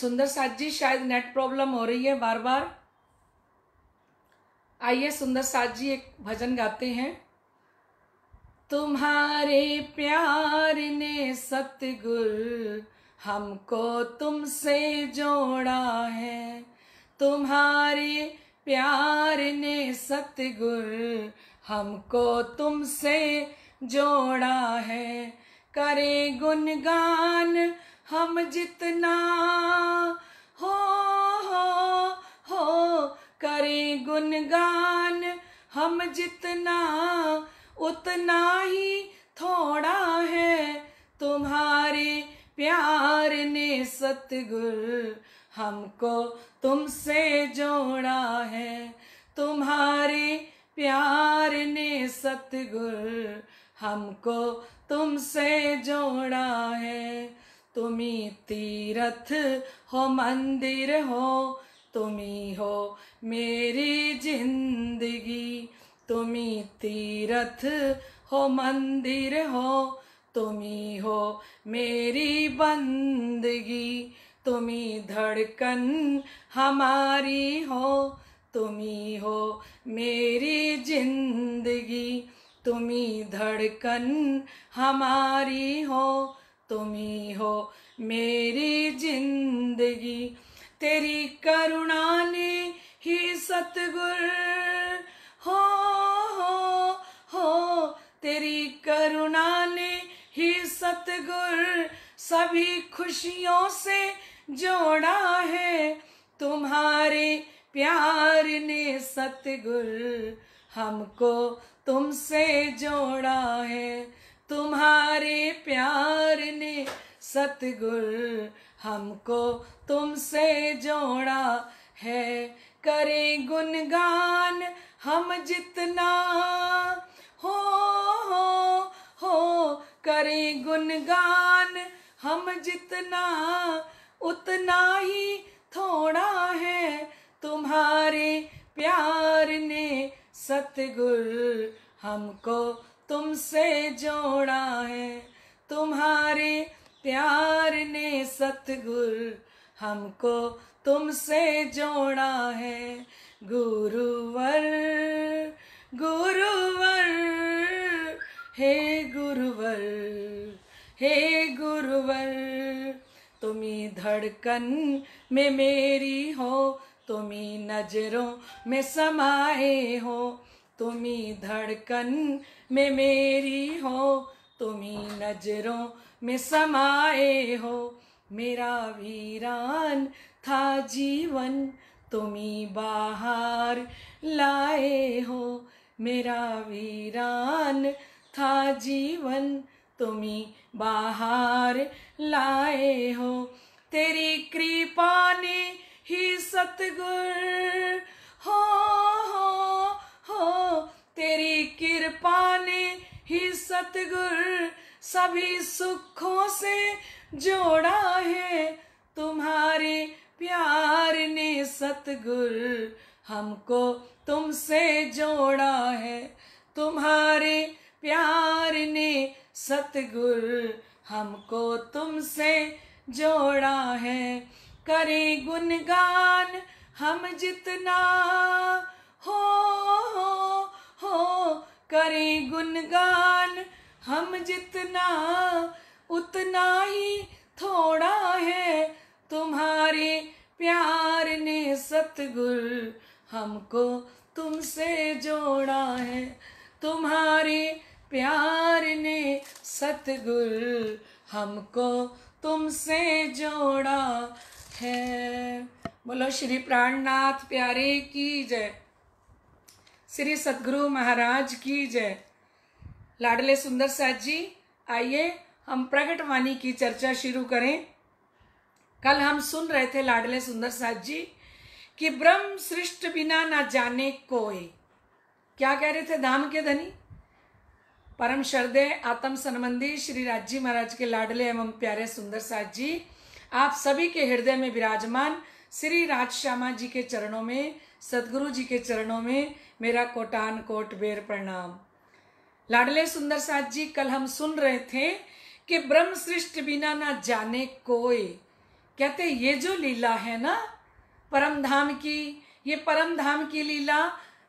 सुंदर साथ जी शायद नेट प्रॉब्लम हो रही है बार बार आइए सुंदर साथ जी एक भजन गाते हैं तुम्हारे प्यार ने सतगुर हमको तुमसे जोड़ा है तुम्हारे प्यार ने सतगुर हमको तुमसे जोड़ा है करे गुणगान हम जितना हम जितना उतना ही थोड़ा है तुम्हारे प्यार ने सतगुर हमको तुमसे जोड़ा है तुम्हारे प्यार ने सतगुर हमको तुमसे जोड़ा है तुम्हें तीरथ हो मंदिर हो તુમી હો મેરી જિંદગી તુમી તીરથ હો મંદિર હો તુમી હો મેરી બંદગી તુમી ધડકન હમારી હો તુમી હો મેરી જિંદગી તુમી ધડકન હમારી હો તુમી હો મેરી જિંદગી तेरी करुणा ने ही सतगुर हो हो हो तेरी करुणा ने ही सतगुर सभी खुशियों से जोड़ा है तुम्हारे प्यार ने सतगुर हमको तुमसे जोड़ा है तुम्हारे प्यार ने सतगुर हमको तुमसे जोड़ा है करें गुनगान हम जितना हो हो हो करें गुनगान हम जितना उतना ही थोड़ा है तुम्हारे प्यार ने सतगुर हमको तुमसे जोड़ा है तुम्हारे प्यार ने सतगुर हमको तुमसे जोड़ा है गुरुवर गुरुवर हे गुरुवर हे गुरुवर तुम्ही धड़कन में मेरी हो तुम्ही नजरों में समाए हो तुम्ही धड़कन में मेरी हो तुम्ही नजरों में समाए हो मेरा वीरान था जीवन तुम्ही बाहर लाए हो मेरा वीरान था जीवन तुम्ही बाहर लाए हो तेरी कृपा ने ही सतगुर हो हो हो तेरी कृपा ने ही सतगुर सभी सुखों से जोड़ा है तुम्हारे प्यार ने सतगुर हमको तुमसे जोड़ा है तुम्हारे प्यार ने सतगुर हमको तुमसे जोड़ा है करे गुणगान हम जितना हो हो, हो करे गुणगान हम जितना उतना ही थोड़ा है तुम्हारे प्यार ने सतगुर हमको तुमसे जोड़ा है तुम्हारे प्यार ने सतगुर हमको तुमसे जोड़ा है बोलो श्री प्राणनाथ प्यारे की जय श्री सतगुरु महाराज की जय लाडले सुंदर साथ जी आइए हम प्रकट वाणी की चर्चा शुरू करें कल हम सुन रहे थे लाडले सुंदर साथ जी कि ब्रह्म सृष्ट बिना ना जाने कोई क्या कह रहे थे धाम के धनी परम श्रद्धे आत्म संबंधी श्री राजी महाराज के लाडले एवं प्यारे सुंदर साथ जी आप सभी के हृदय में विराजमान श्री राज श्यामा जी के चरणों में सदगुरु जी के चरणों में मेरा कोटान कोट बेर प्रणाम लाडले सुंदर साथ जी कल हम सुन रहे थे कि ब्रह्म सृष्टि बिना ना जाने कोई कहते ये जो लीला है ना परम धाम की ये परम धाम की लीला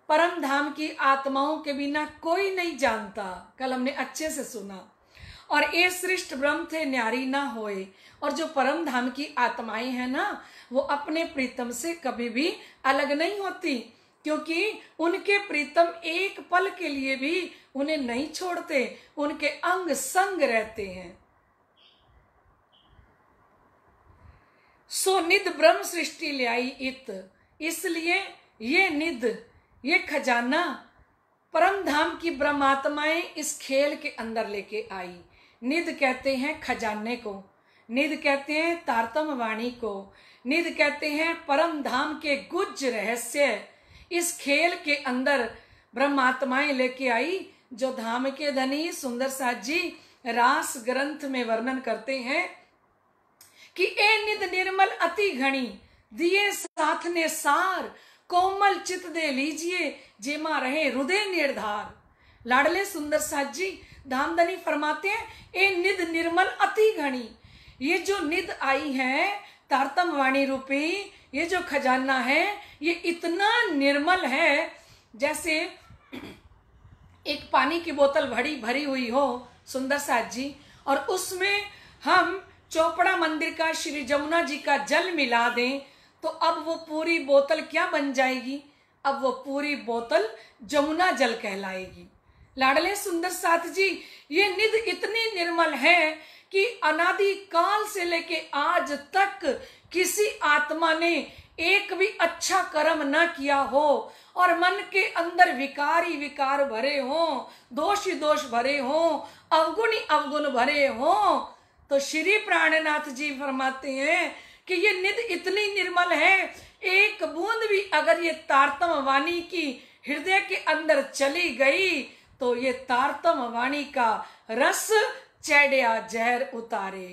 परम धाम की आत्माओं के बिना कोई नहीं जानता कल हमने अच्छे से सुना और ये श्रेष्ठ ब्रह्म थे न्यारी ना होए और जो परम धाम की आत्माएं हैं ना वो अपने प्रीतम से कभी भी अलग नहीं होती क्योंकि उनके प्रीतम एक पल के लिए भी उन्हें नहीं छोड़ते उनके अंग संग रहते हैं सो निद ब्रह्म सृष्टि आई इत इसलिए ये निद ये खजाना परम धाम की ब्रह्मात्माएं इस खेल के अंदर लेके आई निध कहते हैं खजाने को निध कहते हैं तारतम वाणी को निध कहते हैं परम धाम के गुज रहस्य इस खेल के अंदर ब्रह्मात्माएं लेके आई जो धाम के धनी सुंदर साथ जी रास ग्रंथ में वर्णन करते हैं कि ए निद निर्मल अति घणी दिए साथ ने सार कोमल चित दे लीजिए जेमा रहे हृदय निर्धार लाडले सुंदर साथ जी धनी फरमाते हैं ए निद निर्मल अति घणी ये जो निद आई है तारतम वाणी रूपी ये जो खजाना है ये इतना निर्मल है जैसे एक पानी की बोतल भरी भरी हुई हो सुंदर साथ जी और उसमें हम चोपड़ा मंदिर का श्री जमुना जी का जल मिला दें तो अब वो पूरी बोतल क्या बन जाएगी अब वो पूरी बोतल जमुना जल कहलाएगी लाडले सुंदर साथ जी ये निध इतनी निर्मल है कि अनादि काल से लेके आज तक किसी आत्मा ने एक भी अच्छा कर्म न किया हो और मन के अंदर विकारी विकार भरे हो दोष दोष भरे हो अवगुणी अवगुण भरे हो तो श्री प्राणनाथ जी फरमाते हैं कि ये निध इतनी निर्मल है एक बूंद भी अगर ये तारतम वाणी की हृदय के अंदर चली गई तो ये तारतम वाणी का रस चैडया जहर उतारे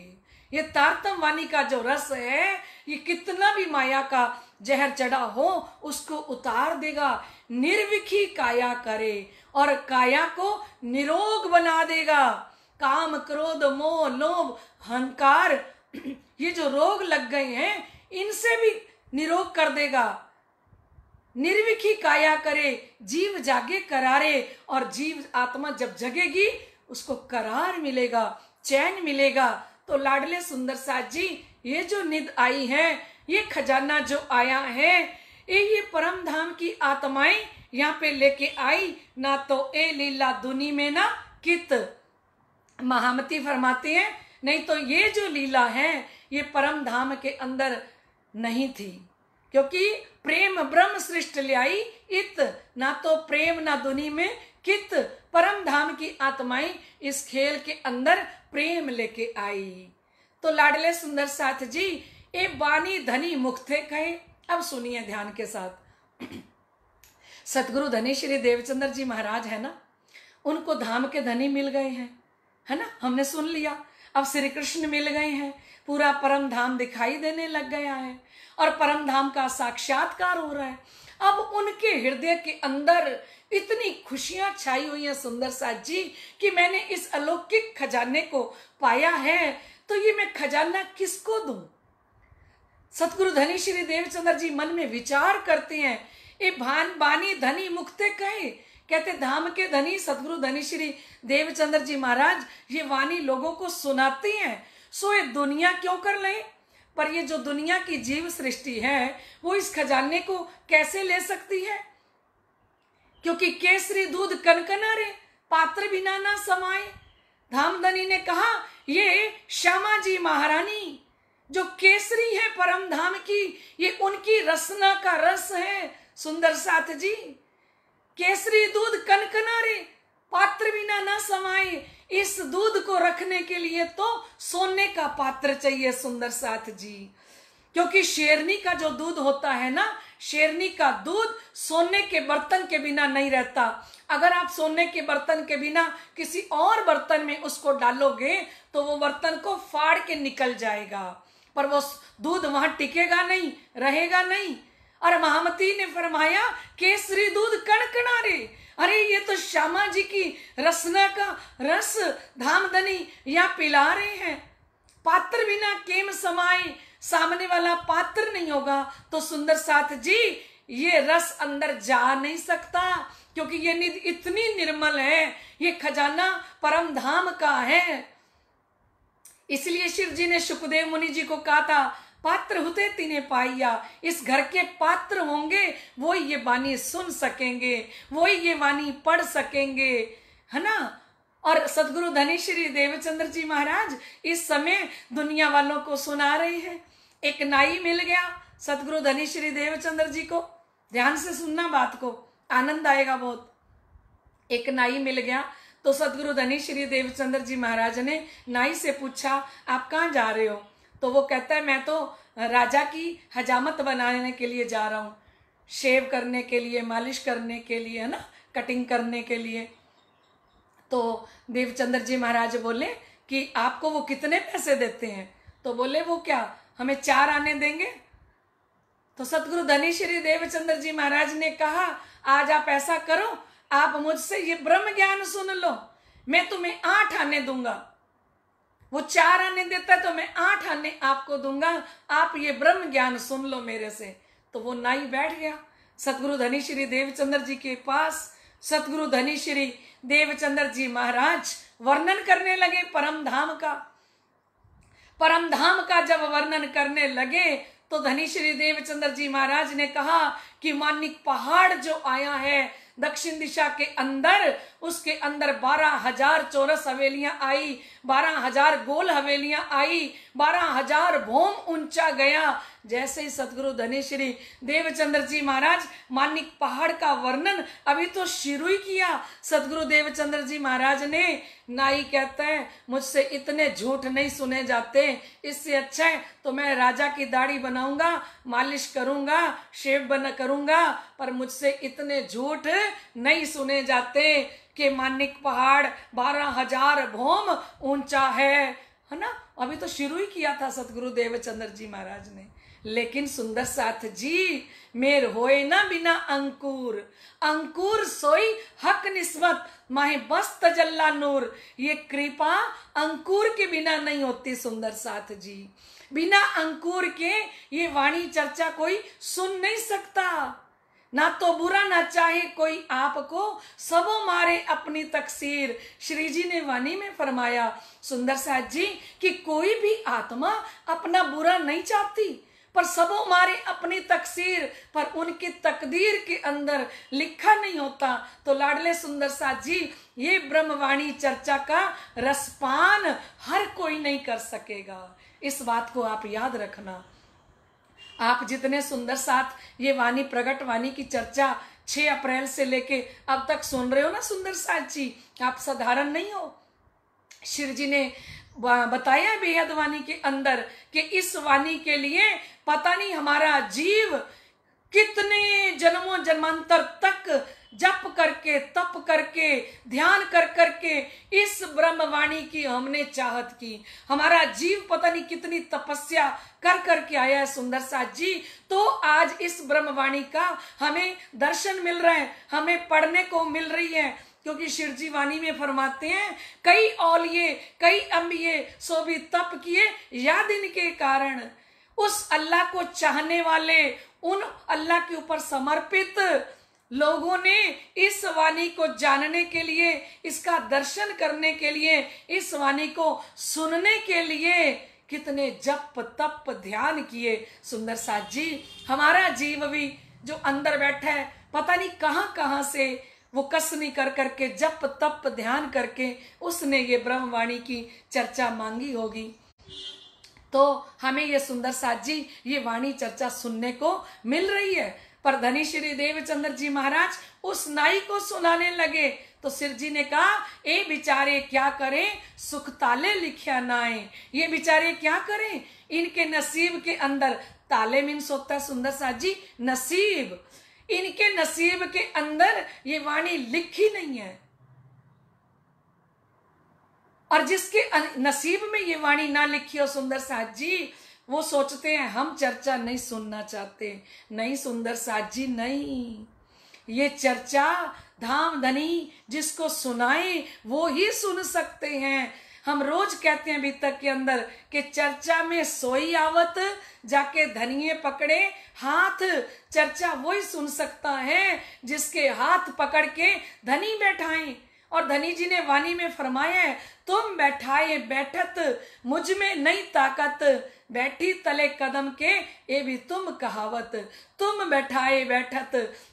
ये तारतम वाणी का जो रस है ये कितना भी माया का जहर चढ़ा हो उसको उतार देगा निर्विखी काया करे और काया को निरोग बना देगा काम क्रोध मोह लोभ हंकार ये जो रोग लग गए हैं इनसे भी निरोग कर देगा निर्विखी काया करे जीव जागे करारे और जीव आत्मा जब जगेगी उसको करार मिलेगा चैन मिलेगा तो लाडले सुंदर साथ जी ये जो निद आई है ये खजाना जो आया है ये ये परम धाम की आत्माएं यहाँ पे लेके आई ना तो ए लीला दुनी में ना कित महामती फरमाते हैं नहीं तो ये जो लीला है ये परम धाम के अंदर नहीं थी क्योंकि प्रेम ब्रह्म श्रेष्ठ ल्याई इत ना तो प्रेम ना दुनी में कित परम धाम की आत्माएं इस खेल के अंदर प्रेम लेके आई तो लाडले सुंदर साथ जी ए बानी धनी मुखते कहे अब सुनिए ध्यान के साथ सतगुरु धनी श्री देवचंद्र जी महाराज है ना उनको धाम के धनी मिल गए हैं है ना हमने सुन लिया अब श्री कृष्ण मिल गए हैं पूरा परम धाम दिखाई देने लग गया है और परम धाम का साक्षात्कार हो रहा है अब उनके हृदय के अंदर इतनी खुशियां छाई हुई हैं सुंदर साथ जी कि मैंने इस अलौकिक खजाने को पाया है तो ये मैं खजाना किसको दू सतगुरु धनी श्री देवचंद्र जी मन में विचार करते हैं ये भान बानी धनी मुक्ते कहे कहते धाम के धनी सतगुरु धनी श्री देवचंद्र जी महाराज ये वाणी लोगों को सुनाती हैं सो ये दुनिया क्यों कर लें पर ये जो दुनिया की जीव सृष्टि है वो इस खजाने को कैसे ले सकती है क्योंकि केसरी दूध कनकना रे पात्र बिना ना समाए धामधनी ने कहा ये श्यामा जी महारानी जो केसरी है परम धाम की ये उनकी रसना का रस है सुंदर साथ जी केसरी दूध कनकना रे पात्र बिना ना समाए इस दूध को रखने के लिए तो सोने का पात्र चाहिए सुंदर साथ जी क्योंकि शेरनी का जो दूध होता है ना शेरनी का दूध सोने के बर्तन के बिना नहीं रहता अगर आप सोने के बर्तन के बिना किसी और बर्तन में उसको डालोगे तो वो बर्तन को फाड़ के निकल जाएगा पर वो दूध वहां टिकेगा नहीं रहेगा नहीं और महामती ने फरमाया केसरी दूध कण कणारे अरे ये तो श्यामा जी की रसना का रस धामधनी या पिला रहे हैं पात्र बिना केम समाए सामने वाला पात्र नहीं होगा तो सुंदर साथ जी ये रस अंदर जा नहीं सकता क्योंकि ये निधि इतनी निर्मल है ये खजाना परम धाम का है इसलिए शिव जी ने सुखदेव मुनि जी को कहा था पात्र होते तिने पाइया इस घर के पात्र होंगे वो ये वाणी सुन सकेंगे वो ये वाणी पढ़ सकेंगे है ना और सदगुरु धनी श्री देवचंद्र जी महाराज इस समय दुनिया वालों को सुना रहे हैं एक नाई मिल गया सदगुरु धनी श्री देवचंद्र जी को ध्यान से सुनना बात को आनंद आएगा बहुत एक नाई मिल गया तो सदगुरु धनी श्री देवचंद्र जी महाराज ने नाई से पूछा आप कहाँ जा रहे हो तो वो कहता है मैं तो राजा की हजामत बनाने के लिए जा रहा हूँ शेव करने के लिए मालिश करने के लिए है ना कटिंग करने के लिए तो देवचंद्र जी महाराज बोले कि आपको वो कितने पैसे देते हैं तो बोले वो क्या हमें चार आने देंगे तो सतगुरु धनी श्री देवचंद्र जी महाराज ने कहा आज आप ऐसा करो आप मुझसे ये ब्रह्म ज्ञान सुन लो मैं तुम्हें आठ आने दूंगा वो चार आने देता है तो मैं आठ आने आपको दूंगा आप ये ब्रह्म ज्ञान सुन लो मेरे से तो वो नाई बैठ गया सतगुरु धनी श्री देवचंद्र जी के पास सतगुरु धनी श्री देवचंद्र जी महाराज वर्णन करने लगे परम धाम का परम धाम का जब वर्णन करने लगे तो धनी श्री देवचंद्र जी महाराज ने कहा कि मानिक पहाड़ जो आया है दक्षिण दिशा के अंदर उसके अंदर बारह हजार चौरस हवेलियां आई बारह हजार गोल हवेलियां आई बारह हजार भोम ऊंचा गया जैसे ही सदगुरु धनेश्री देवचंद्र जी महाराज मानिक पहाड़ का वर्णन अभी तो शुरू ही किया सतगुरु देवचंद्र जी महाराज ने नाई कहते हैं मुझसे इतने झूठ नहीं सुने जाते इससे अच्छा है तो मैं राजा की दाढ़ी बनाऊंगा मालिश करूंगा शेव बना करूंगा पर मुझसे इतने झूठ नहीं सुने जाते कि मानिक पहाड़ बारह हजार भोम ऊंचा है है ना अभी तो शुरू ही किया था सतगुरु देवचंद्र जी महाराज ने लेकिन सुंदर साथ जी मेर होए ना बिना अंकुर अंकुर सोई हक निस्बत माहे बस तजल्ला नूर ये कृपा अंकुर के बिना नहीं होती सुंदर साथ जी बिना अंकुर के ये वाणी चर्चा कोई सुन नहीं सकता ना तो बुरा ना चाहे कोई आपको सबो मारे अपनी तकसीर श्री जी ने वाणी में फरमाया सुंदर साहब जी कि कोई भी आत्मा अपना बुरा नहीं चाहती पर सबो मारे अपनी तकसीर पर उनकी तकदीर के अंदर लिखा नहीं होता तो लाडले सुंदर साहद जी ये ब्रह्मवाणी चर्चा का रसपान हर कोई नहीं कर सकेगा इस बात को आप याद रखना आप जितने सुंदर साथ ये वाणी प्रगट वाणी की चर्चा 6 अप्रैल से लेके अब तक सुन रहे हो ना सुंदर साथ जी आप साधारण नहीं हो शिव जी ने बताया बेहद वाणी के अंदर कि इस वाणी के लिए पता नहीं हमारा जीव कितने जन्मों जन्मांतर तक जप करके तप करके ध्यान कर करके इस ब्रह्मवाणी की हमने चाहत की हमारा जीव पता नहीं कितनी तपस्या कर करके आया है सुंदर साथ जी तो आज इस ब्रह्मवाणी का हमें दर्शन मिल रहा है हमें पढ़ने को मिल रही है क्योंकि शिवजी वाणी में फरमाते हैं कई औलिए कई अम्बिये सो भी तप किए याद इनके कारण उस अल्लाह को चाहने वाले उन अल्लाह के ऊपर समर्पित लोगों ने इस वाणी को जानने के लिए इसका दर्शन करने के लिए इस वाणी को सुनने के लिए कितने जप तप ध्यान किए सुंदर साथ जी हमारा जीव भी जो अंदर बैठा है पता नहीं कहाँ कहां से वो कसनी कर करके जप तप ध्यान करके उसने ये ब्रह्मवाणी की चर्चा मांगी होगी तो हमें ये सुंदर साथ जी ये वाणी चर्चा सुनने को मिल रही है पर धनी श्री देवचंद्र जी महाराज उस नाई को सुनाने लगे तो सिर जी ने कहा ए बिचारे क्या करें सुख ताले लिखिया नाए ये बिचारे क्या करें इनके नसीब के अंदर ताले मिन सोता सुंदर साहब जी नसीब इनके नसीब के अंदर ये वाणी लिखी नहीं है और जिसके अं-, नसीब में ये वाणी ना लिखी हो सुंदर साहब जी वो सोचते हैं हम चर्चा नहीं सुनना चाहते नहीं सुंदर साथ जी नहीं ये चर्चा धाम धनी जिसको सुनाए वो ही सुन सकते हैं हम रोज कहते हैं तक के अंदर कि चर्चा में सोई आवत जाके धनिये पकड़े हाथ चर्चा वही सुन सकता है जिसके हाथ पकड़ के धनी बैठाएं और धनी जी ने वाणी में फरमाया है तुम बैठाए बैठत मुझ में नई ताकत बैठी तले कदम के ये भी तुम कहावत तुम बैठाए बैठत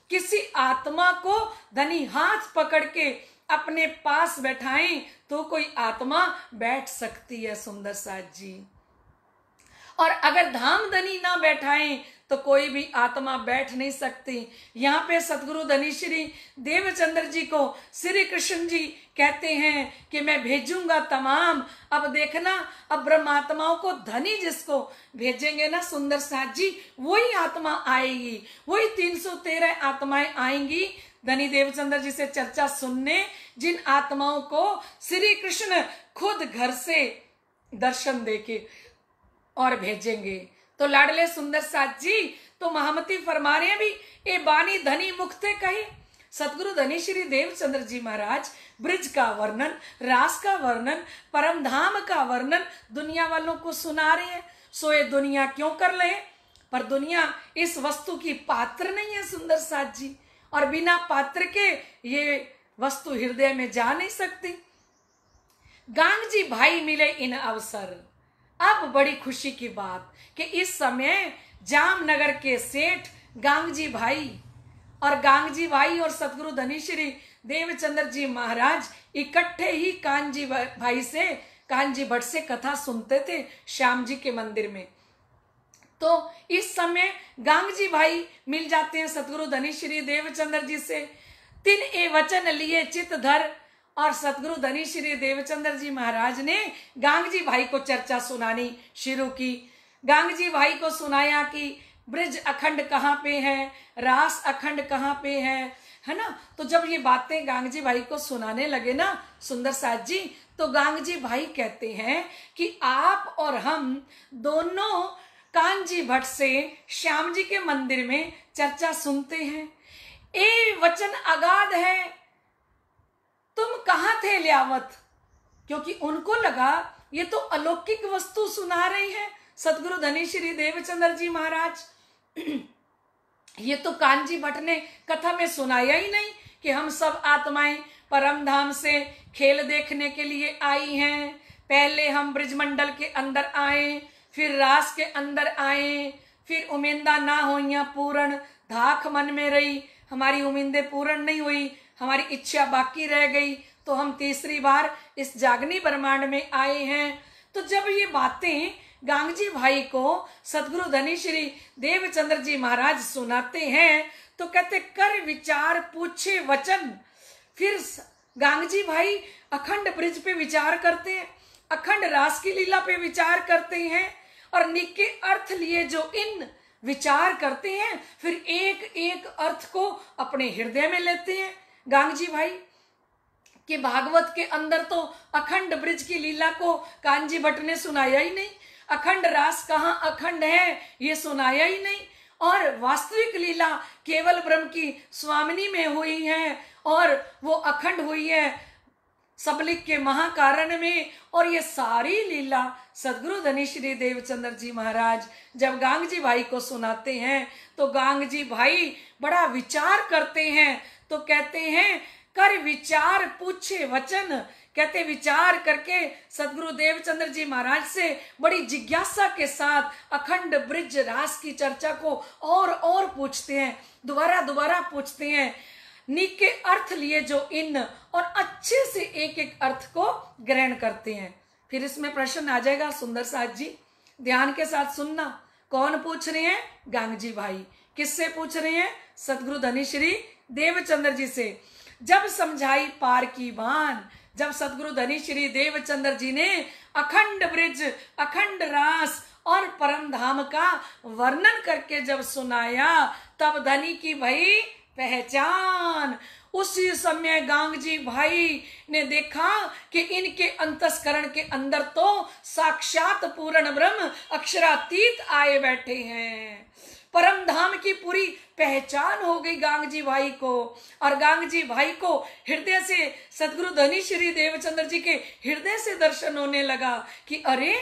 किसी आत्मा को धनी हाथ पकड़ के अपने पास बैठाए तो कोई आत्मा बैठ सकती है सुंदर साथ जी और अगर धाम धनी ना बैठाएं तो कोई भी आत्मा बैठ नहीं सकती यहाँ पे सदगुरु धनीश्री देवचंद्र जी को श्री कृष्ण जी कहते हैं कि मैं भेजूंगा तमाम अब देखना अब ब्रह्मात्माओं को धनी जिसको भेजेंगे ना सुंदर साथ जी वही आत्मा आएगी वही तीन सौ तेरह आत्माएं आएंगी धनी देवचंद्र जी से चर्चा सुनने जिन आत्माओं को श्री कृष्ण खुद घर से दर्शन देके और भेजेंगे तो लाडले सुंदर साथ जी तो महामती फरमा रहे भी ये बानी धनी मुखते कही सतगुरु धनी श्री देवचंद्र जी महाराज ब्रिज का वर्णन रास का वर्णन परम धाम का वर्णन दुनिया वालों को सुना रहे हैं सो ये दुनिया क्यों कर ले पर दुनिया इस वस्तु की पात्र नहीं है सुंदर साथ जी और बिना पात्र के ये वस्तु हृदय में जा नहीं सकती गांग जी भाई मिले इन अवसर अब बड़ी खुशी की बात कि इस समय जामनगर के सेठ गांगजी भाई और गांगजी भाई और सदगुरु धनीश्री देवचंद्र जी महाराज इकट्ठे ही कांजी भाई से कांजी भट्ट से कथा सुनते थे श्याम जी के मंदिर में तो इस समय गांगजी भाई मिल जाते हैं धनी धनीश्री देवचंद्र जी से तिन ए वचन लिए चित धर और सदगुरु धनी श्री देवचंद्र जी महाराज ने गांग जी भाई को चर्चा सुनानी शुरू की गांग जी भाई को सुनाया कि ब्रिज अखंड कहाँ पे है रास अखंड कहाँ पे है है ना तो जब ये बातें गांग जी भाई को सुनाने लगे ना सुंदर साज जी तो गांग जी भाई कहते हैं कि आप और हम दोनों कांजी भट्ट से श्याम जी के मंदिर में चर्चा सुनते हैं ए वचन अगाध है लियावत क्योंकि उनको लगा ये तो अलौकिक वस्तु सुना रही है सदगुरु धनी श्री देवचंद्र जी महाराज ये तो कांजी भट्ट ने कथा में सुनाया ही नहीं कि हम सब आत्माएं परम धाम से खेल देखने के लिए आई हैं पहले हम ब्रजमंडल के अंदर आए फिर रास के अंदर आए फिर उमेंदा ना हो पूर्ण धाक मन में रही हमारी उम्मीदें पूर्ण नहीं हुई हमारी इच्छा बाकी रह गई तो हम तीसरी बार इस जागनी ब्रह्मांड में आए हैं तो जब ये बातें गांगजी भाई को सदगुरु धनी श्री देवचंद्र जी महाराज सुनाते हैं तो कहते कर विचार पूछे वचन फिर गांगजी भाई अखंड ब्रिज पे विचार करते हैं अखंड रास की लीला पे विचार करते हैं और निके अर्थ लिए जो इन विचार करते हैं फिर एक एक अर्थ को अपने हृदय में लेते हैं गांगजी भाई कि भागवत के अंदर तो अखंड ब्रिज की लीला को कांजी भट्ट ने सुनाया ही नहीं अखंड रास कहाँ अखंड है ये सुनाया ही नहीं और वास्तविक लीला केवल ब्रह्म की स्वामिनी में हुई है और वो अखंड हुई है सबलिक के महाकारण में और ये सारी लीला सदगुरु धनी श्री देवचंद्र जी महाराज जब गांग जी भाई को सुनाते हैं तो गांग जी भाई बड़ा विचार करते हैं तो कहते हैं कर विचार पूछे वचन कहते विचार करके सदगुरु देवचंद्र जी महाराज से बड़ी जिज्ञासा के साथ अखंड ब्रिज रास की चर्चा को और और पूछते हैं दोबारा दोबारा पूछते हैं निक अर्थ लिए जो इन और अच्छे से एक एक अर्थ को ग्रहण करते हैं फिर इसमें प्रश्न आ जाएगा सुंदर साथ जी ध्यान के साथ सुनना कौन पूछ रहे हैं गांगजी भाई किससे पूछ रहे हैं सदगुरु धनी श्री देवचंद्र जी से जब समझाई पार की बान जब सदगुरु धनी श्री देवचंद्र जी ने अखंड ब्रिज अखंड रास और परम धाम का वर्णन करके जब सुनाया तब धनी की भाई पहचान उसी समय गांग जी भाई ने देखा कि इनके अंतस्करण के अंदर तो साक्षात पूर्ण ब्रह्म अक्षरातीत आए बैठे हैं परम धाम की पूरी पहचान हो गई गांग जी भाई को और गांग जी भाई को हृदय से सदगुरु धनी श्री देवचंद्र जी के हृदय से दर्शन होने लगा कि अरे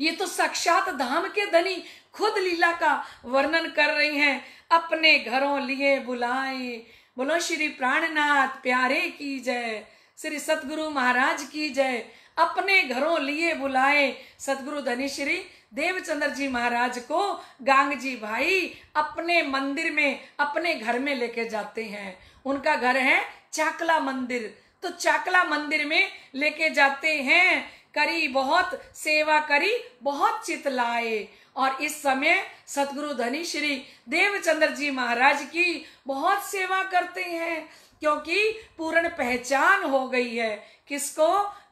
ये तो साक्षात धाम के धनी खुद लीला का वर्णन कर रही हैं अपने घरों लिए बुलाए बोलो श्री प्राणनाथ प्यारे की जय श्री सतगुरु महाराज की जय अपने घरों लिए बुलाए सतगुरु धनी श्री देवचंद्र जी महाराज को गांग जी भाई अपने मंदिर में अपने घर में लेके जाते हैं उनका घर है चाकला मंदिर तो चाकला मंदिर में लेके जाते हैं करी बहुत सेवा करी बहुत चित लाए और इस समय सतगुरु धनी श्री देवचंद्र जी महाराज की बहुत सेवा करते हैं क्योंकि पूर्ण पहचान हो गई है किसको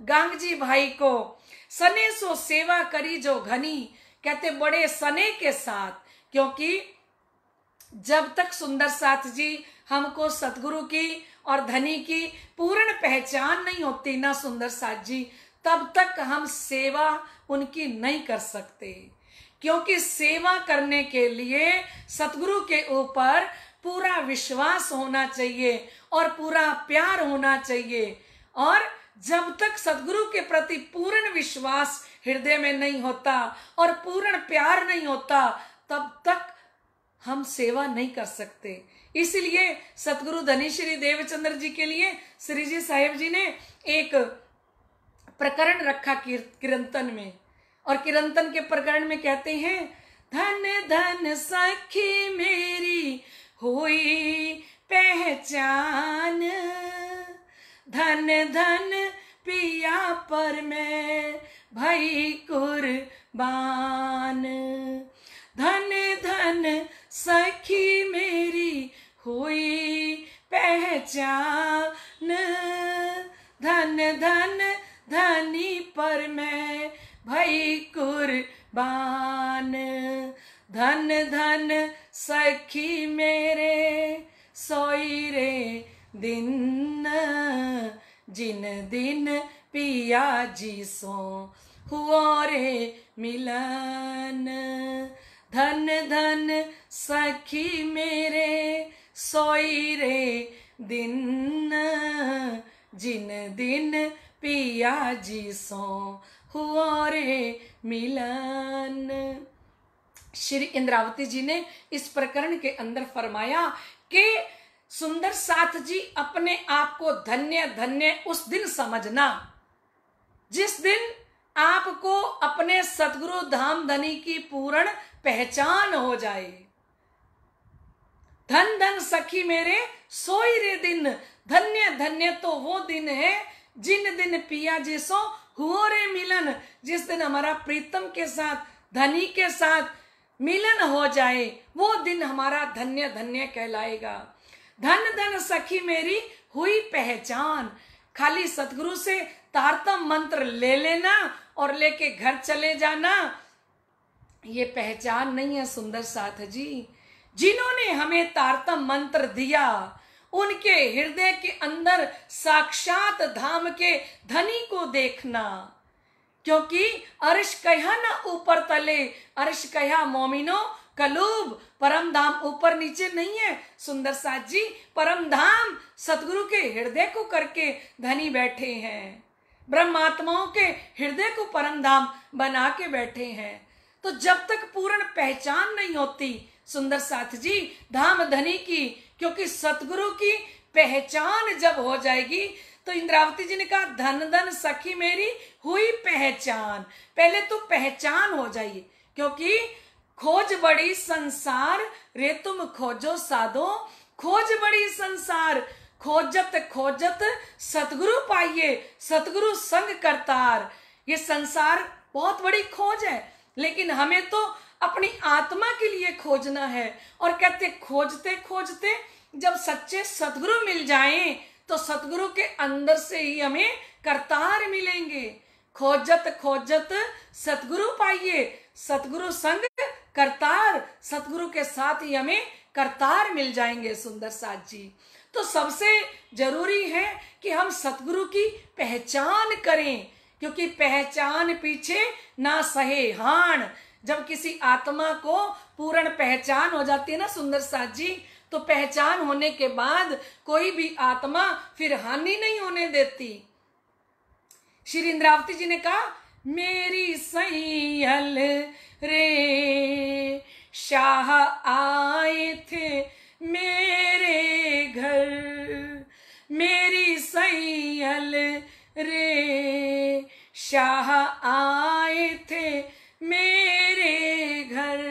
गांगजी भाई को सने सो सेवा करी जो घनी कहते बड़े सने के साथ क्योंकि जब तक सुंदर साथ जी हमको सतगुरु की और धनी की पूर्ण पहचान नहीं होती ना सुंदर साथ जी तब तक हम सेवा उनकी नहीं कर सकते क्योंकि सेवा करने के लिए सतगुरु के ऊपर पूरा विश्वास होना चाहिए और पूरा प्यार होना चाहिए और जब तक सदगुरु के प्रति पूर्ण विश्वास हृदय में नहीं होता और पूर्ण प्यार नहीं होता तब तक हम सेवा नहीं कर सकते इसलिए सतगुरु धनी श्री देवचंद्र जी के लिए श्री जी साहेब जी ने एक प्रकरण रखा किरंतन में और किरंतन के प्रकरण में कहते हैं धन धन सखी मेरी हुई पहचान धन धन पिया पर मैं भई कुर्बान धन धन सखी मेरी हुई पहचान धन धन धनी पर मैं भई कुर्बान धन धन सखी मेरे सोई रे दिन जिन दिन पिया जी सो हुओ रे मिलन धन धन सखी मेरे सोई रे दिन जिन दिन पिया जी सो हुआ रे मिलन श्री इंद्रावती जी ने इस प्रकरण के अंदर फरमाया कि सुंदर साथ जी अपने आप को धन्य धन्य उस दिन समझना जिस दिन आपको अपने सदगुरु धाम धनी की पूर्ण पहचान हो जाए धन धन सखी मेरे सोई रे दिन धन्य धन्य तो वो दिन है जिन दिन पिया जिसो हुओ रे मिलन जिस दिन हमारा प्रीतम के साथ धनी के साथ मिलन हो जाए वो दिन हमारा धन्य धन्य कहलाएगा धन धन सखी मेरी हुई पहचान खाली सतगुरु से तारतम मंत्र ले लेना और लेके घर चले जाना ये पहचान नहीं है सुंदर साथ जी जिन्होंने हमें तारतम मंत्र दिया उनके हृदय के अंदर साक्षात धाम के धनी को देखना क्योंकि अर्श कह ना ऊपर तले अर्श कह मोमिनो कलूब परम धाम ऊपर नीचे नहीं है सुंदर साथ जी परम धाम सतगुरु के हृदय को करके धनी बैठे हैं ब्रह्मात्माओं के हृदय को परम धाम बना के बैठे हैं तो जब तक पूर्ण पहचान नहीं होती सुंदर साथ जी धाम धनी की क्योंकि सतगुरु की पहचान जब हो जाएगी तो इंद्रावती जी ने कहा धन धन सखी मेरी हुई पहचान पहले तो पहचान हो जाइए क्योंकि खोज बड़ी संसार रे तुम खोजो साधो खोज बड़ी संसार खोजत खोजत सतगुरु पाइए सतगुरु संग करतार ये संसार बहुत बड़ी खोज है लेकिन हमें तो अपनी आत्मा के लिए खोजना है और कहते खोजते खोजते जब सच्चे सतगुरु मिल जाएं तो सतगुरु के अंदर से ही हमें करतार मिलेंगे खोजत खोजत सतगुरु पाइए सतगुरु संग करतार सतगुरु के साथ ही हमें करतार मिल जाएंगे सुंदर साथ जी तो सबसे जरूरी है कि हम सतगुरु की पहचान करें क्योंकि पहचान पीछे ना सहे हान जब किसी आत्मा को पूर्ण पहचान हो जाती है ना सुंदर साथ जी तो पहचान होने के बाद कोई भी आत्मा फिर हानि नहीं होने देती श्री इंद्रावती जी ने कहा मेरी सही हल रे शाह आए थे मेरे घर मेरी सैयल रे शाह आए थे मेरे घर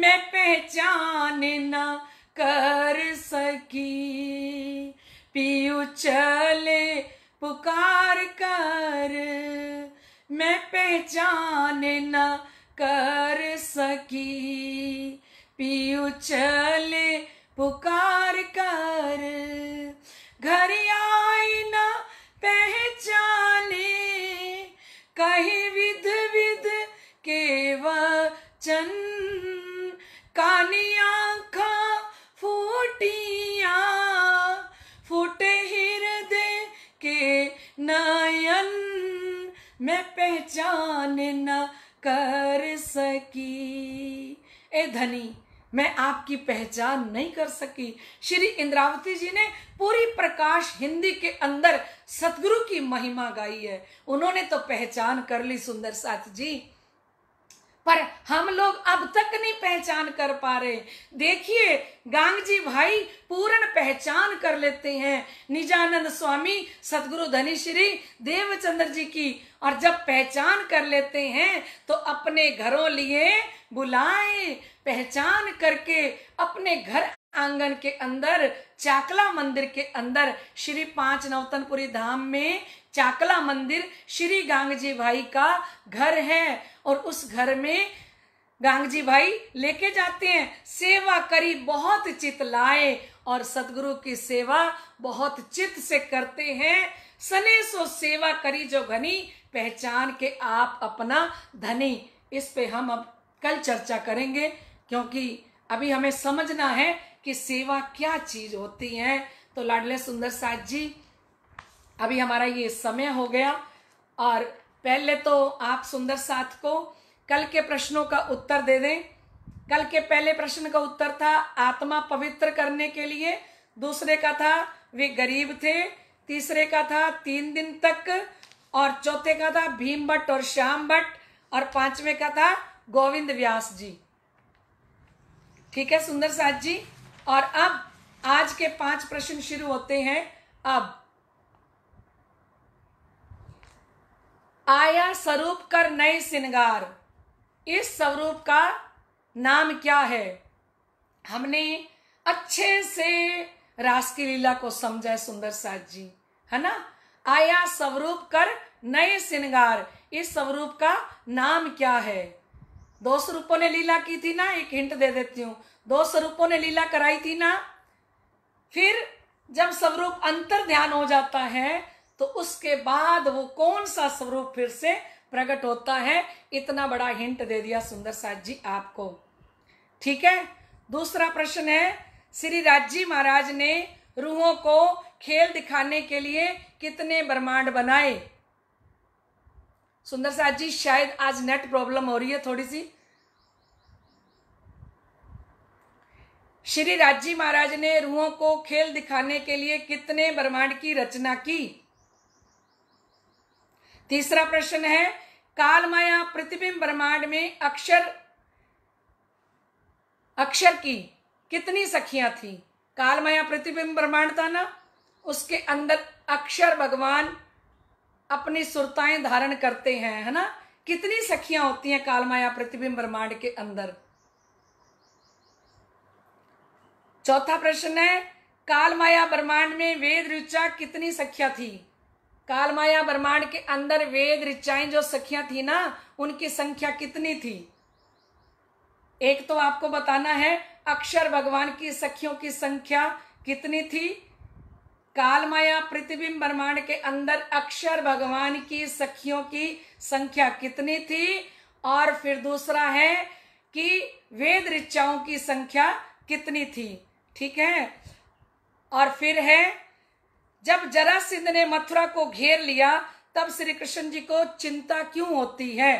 मैं पहचान न कर सकी पीयू चले पुकार कर मैं पहचान ना कर सकी पीयू चले पुकार कर घर आई न पहचाने कहीं विध विध के वचन कानिया खा फूटिया फूटे हृदय के नयन मैं पहचान ना कर सकी ए धनी मैं आपकी पहचान नहीं कर सकी श्री इंद्रावती जी ने पूरी प्रकाश हिंदी के अंदर सतगुरु की महिमा गाई है उन्होंने तो पहचान कर ली सुंदर साथ जी पर हम लोग अब तक नहीं पहचान कर पा रहे देखिए गांग जी भाई पूर्ण पहचान कर लेते हैं निजानंद स्वामी सतगुरु धनी श्री देवचंद्र जी की और जब पहचान कर लेते हैं तो अपने घरों लिए बुलाए पहचान करके अपने घर आंगन के अंदर चाकला मंदिर के अंदर श्री पांच नवतनपुरी धाम में चाकला मंदिर श्री गांगजी भाई का घर है और उस घर में गांगजी भाई लेके जाते हैं सेवा करी बहुत चित लाए और सदगुरु की सेवा बहुत चित से करते हैं सने सो सेवा करी जो घनी पहचान के आप अपना धनी इस पे हम अब कल चर्चा करेंगे क्योंकि अभी हमें समझना है कि सेवा क्या चीज होती है तो लाडले सुंदर साहद जी अभी हमारा ये समय हो गया और पहले तो आप सुंदर साथ को कल के प्रश्नों का उत्तर दे दें कल के पहले प्रश्न का उत्तर था आत्मा पवित्र करने के लिए दूसरे का था वे गरीब थे तीसरे का था तीन दिन तक और चौथे का था भीम भट्ट और श्याम भट्ट और पांचवे का था गोविंद व्यास जी ठीक है सुंदर साथ जी और अब आज के पांच प्रश्न शुरू होते हैं अब आया स्वरूप कर नए श्रृंगार इस स्वरूप का नाम क्या है हमने अच्छे से रास की लीला को समझा सुंदर साथ जी है ना आया स्वरूप कर नए श्रृंगार इस स्वरूप का नाम क्या है दो स्वरूपों ने लीला की थी ना एक हिंट दे देती हूँ दो स्वरूपों ने लीला कराई थी ना फिर जब स्वरूप अंतर ध्यान हो जाता है तो उसके बाद वो कौन सा स्वरूप फिर से प्रकट होता है इतना बड़ा हिंट दे दिया सुंदर साथ जी आपको ठीक है दूसरा प्रश्न है श्री राजी महाराज ने रूहों को खेल दिखाने के लिए कितने ब्रह्मांड बनाए सुंदर साथ जी शायद आज नेट प्रॉब्लम हो रही है थोड़ी सी श्री राजी महाराज ने रूहों को खेल दिखाने के लिए कितने ब्रह्मांड की रचना की तीसरा प्रश्न है कालमाया प्रतिबिंब ब्रह्मांड में अक्षर अक्षर की कितनी सखियां थी कालमाया प्रतिबिंब ब्रह्मांड था ना उसके अंदर अक्षर भगवान अपनी सुरताएं धारण करते हैं है ना कितनी सखियां होती हैं कालमाया प्रतिबिंब ब्रह्मांड के अंदर चौथा प्रश्न है कालमाया ब्रह्मांड में वेद रुचा कितनी सख्या थी कालमाया ब्रह्मांड के अंदर वेद ऋचाएं जो सखियां थी ना उनकी संख्या कितनी थी एक तो आपको बताना है अक्षर भगवान की सखियों की संख्या कितनी थी कालमाया प्रतिबिंब ब्रह्मांड के अंदर अक्षर भगवान की सखियों की संख्या कितनी थी और फिर दूसरा है कि वेद ऋचाओं की संख्या कितनी थी ठीक है और फिर है जब जरा सिंह ने मथुरा को घेर लिया तब श्री कृष्ण जी को चिंता क्यों होती है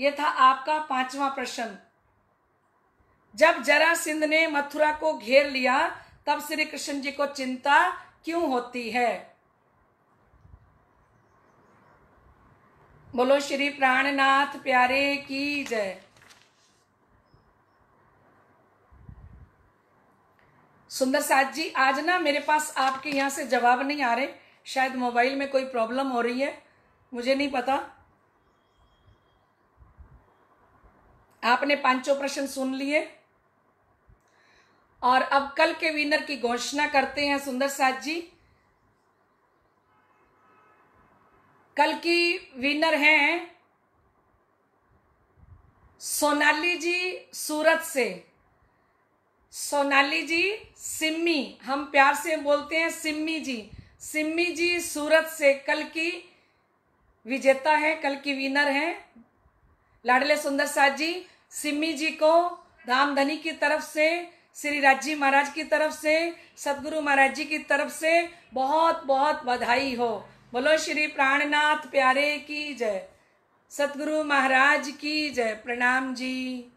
यह था आपका पांचवा प्रश्न जब जरा सिंध ने मथुरा को घेर लिया तब श्री कृष्ण जी को चिंता क्यों होती है बोलो श्री प्राणनाथ प्यारे की जय सुंदर साज जी आज ना मेरे पास आपके यहाँ से जवाब नहीं आ रहे शायद मोबाइल में कोई प्रॉब्लम हो रही है मुझे नहीं पता आपने पांचों प्रश्न सुन लिए और अब कल के विनर की घोषणा करते हैं सुंदर साज जी कल की विनर हैं सोनाली जी सूरत से सोनाली जी सिम्मी हम प्यार से बोलते हैं सिम्मी जी सिम्मी जी सूरत से कल की विजेता है कल की विनर है लाडले सुंदर साहद जी सिम्मी जी को धनी की तरफ से श्री राजी महाराज की तरफ से सदगुरु महाराज जी की तरफ से बहुत बहुत बधाई हो बोलो श्री प्राणनाथ प्यारे की जय सतगुरु महाराज की जय प्रणाम जी